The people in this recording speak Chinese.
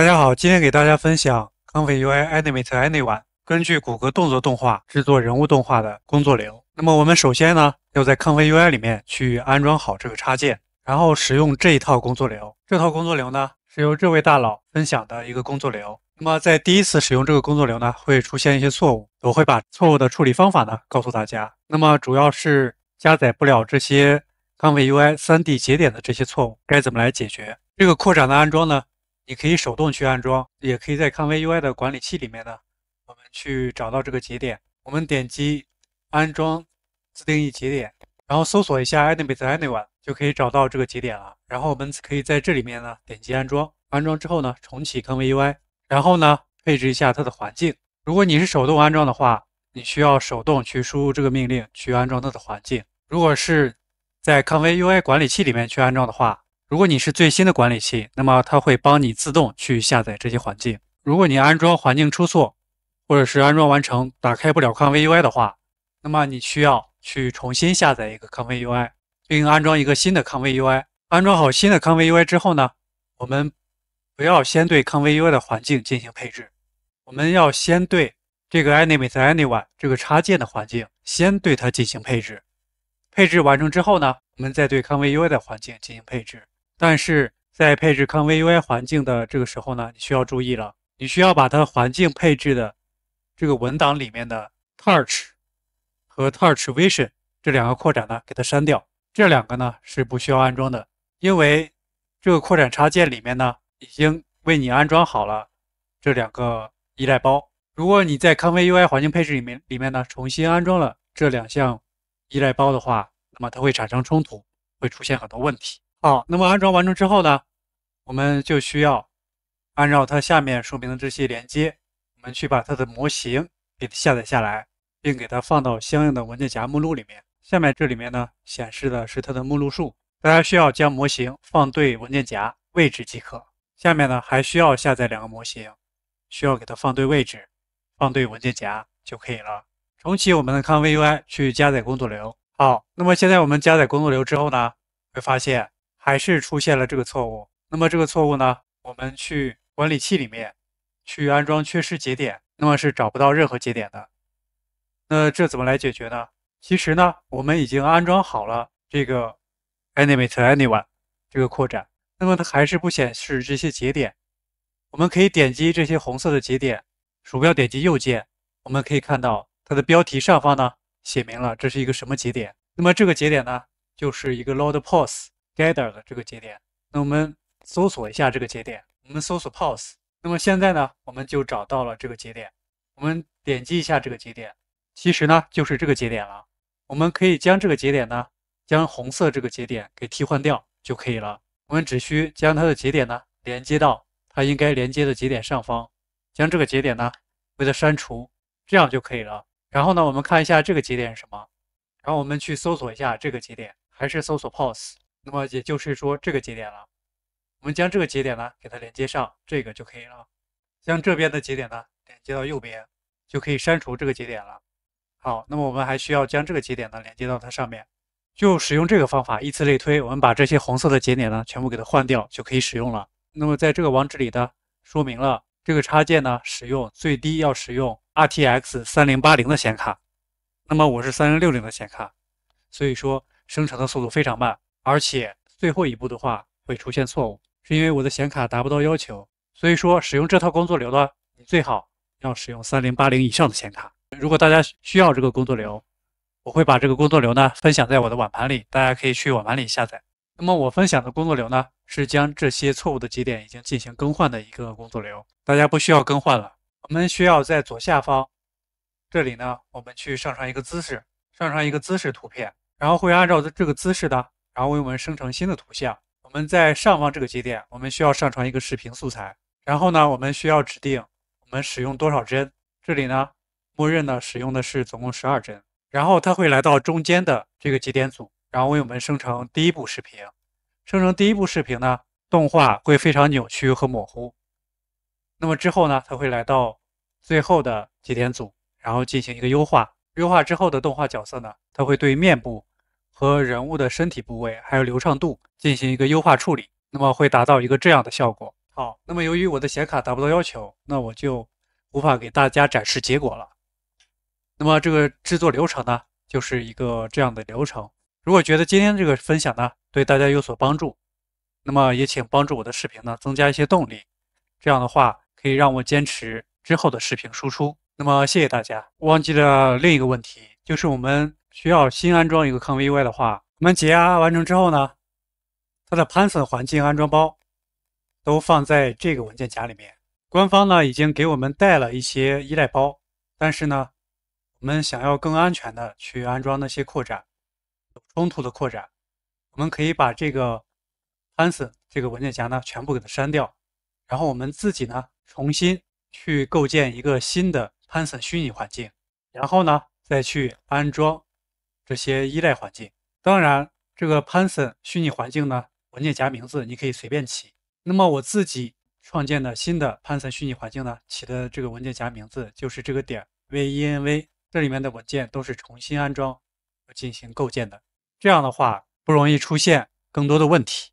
大家好，今天给大家分享康 y UI animate Anyone 根据骨骼动作动画制作人物动画的工作流。那么我们首先呢，要在康 y UI 里面去安装好这个插件，然后使用这一套工作流。这套工作流呢，是由这位大佬分享的一个工作流。那么在第一次使用这个工作流呢，会出现一些错误，我会把错误的处理方法呢告诉大家。那么主要是加载不了这些康 y UI 3D 节点的这些错误该怎么来解决？这个扩展的安装呢？你可以手动去安装，也可以在康威 UI 的管理器里面呢，我们去找到这个节点，我们点击安装自定义节点，然后搜索一下 a n m b i e a n y o n e 就可以找到这个节点了。然后我们可以在这里面呢点击安装，安装之后呢重启康威 UI，然后呢配置一下它的环境。如果你是手动安装的话，你需要手动去输入这个命令去安装它的环境。如果是在康威 UI 管理器里面去安装的话，如果你是最新的管理器，那么它会帮你自动去下载这些环境。如果你安装环境出错，或者是安装完成打开不了康威 UI 的话，那么你需要去重新下载一个康威 UI，并安装一个新的康威 UI。安装好新的康威 UI 之后呢，我们不要先对康威 UI 的环境进行配置，我们要先对这个 a n y m a t s e Anyone 这个插件的环境先对它进行配置。配置完成之后呢，我们再对康威 UI 的环境进行配置。但是在配置康威 UI 环境的这个时候呢，你需要注意了，你需要把它环境配置的这个文档里面的 Touch 和 Touch Vision 这两个扩展呢给它删掉，这两个呢是不需要安装的，因为这个扩展插件里面呢已经为你安装好了这两个依赖包。如果你在康威 UI 环境配置里面里面呢重新安装了这两项依赖包的话，那么它会产生冲突，会出现很多问题。好，那么安装完成之后呢，我们就需要按照它下面说明的这些连接，我们去把它的模型给它下载下来，并给它放到相应的文件夹目录里面。下面这里面呢显示的是它的目录数，大家需要将模型放对文件夹位置即可。下面呢还需要下载两个模型，需要给它放对位置，放对文件夹就可以了。重启我们的康威 UI 去加载工作流。好，那么现在我们加载工作流之后呢，会发现。还是出现了这个错误。那么这个错误呢？我们去管理器里面去安装缺失节点，那么是找不到任何节点的。那这怎么来解决呢？其实呢，我们已经安装好了这个 Animat Anyone 这个扩展，那么它还是不显示这些节点。我们可以点击这些红色的节点，鼠标点击右键，我们可以看到它的标题上方呢写明了这是一个什么节点。那么这个节点呢，就是一个 Load Pose。gather 的这个节点，那我们搜索一下这个节点，我们搜索 pose。那么现在呢，我们就找到了这个节点。我们点击一下这个节点，其实呢就是这个节点了。我们可以将这个节点呢，将红色这个节点给替换掉就可以了。我们只需将它的节点呢连接到它应该连接的节点上方，将这个节点呢为它删除，这样就可以了。然后呢，我们看一下这个节点是什么。然后我们去搜索一下这个节点，还是搜索 pose。那么也就是说这个节点了，我们将这个节点呢给它连接上，这个就可以了。将这边的节点呢连接到右边，就可以删除这个节点了。好，那么我们还需要将这个节点呢连接到它上面，就使用这个方法，依次类推，我们把这些红色的节点呢全部给它换掉，就可以使用了。那么在这个网址里的说明了，这个插件呢使用最低要使用 RTX 3080的显卡，那么我是3060的显卡，所以说生成的速度非常慢。而且最后一步的话会出现错误，是因为我的显卡达不到要求。所以说，使用这套工作流的，你最好要使用3080以上的显卡。如果大家需要这个工作流，我会把这个工作流呢分享在我的网盘里，大家可以去网盘里下载。那么我分享的工作流呢，是将这些错误的节点已经进行更换的一个工作流，大家不需要更换了。我们需要在左下方这里呢，我们去上传一个姿势，上传一个姿势图片，然后会按照这个姿势的。然后为我们生成新的图像。我们在上方这个节点，我们需要上传一个视频素材。然后呢，我们需要指定我们使用多少帧。这里呢，默认呢使用的是总共十二帧。然后它会来到中间的这个节点组，然后为我们生成第一步视频。生成第一步视频呢，动画会非常扭曲和模糊。那么之后呢，它会来到最后的节点组，然后进行一个优化。优化之后的动画角色呢，它会对面部。和人物的身体部位还有流畅度进行一个优化处理，那么会达到一个这样的效果。好，那么由于我的显卡达不到要求，那我就无法给大家展示结果了。那么这个制作流程呢，就是一个这样的流程。如果觉得今天这个分享呢对大家有所帮助，那么也请帮助我的视频呢增加一些动力，这样的话可以让我坚持之后的视频输出。那么谢谢大家。忘记了另一个问题，就是我们。需要新安装一个抗 VUI 的话，我们解压完成之后呢，它的 Python 环境安装包都放在这个文件夹里面。官方呢已经给我们带了一些依赖包，但是呢，我们想要更安全的去安装那些扩展、有冲突的扩展，我们可以把这个 Python 这个文件夹呢全部给它删掉，然后我们自己呢重新去构建一个新的 Python 虚拟环境，然后呢再去安装。这些依赖环境，当然，这个 p y t h o n 虚拟环境呢，文件夹名字你可以随便起。那么我自己创建的新的 p y t h o n 虚拟环境呢，起的这个文件夹名字就是这个点 venv，这里面的文件都是重新安装，进行构建的。这样的话，不容易出现更多的问题。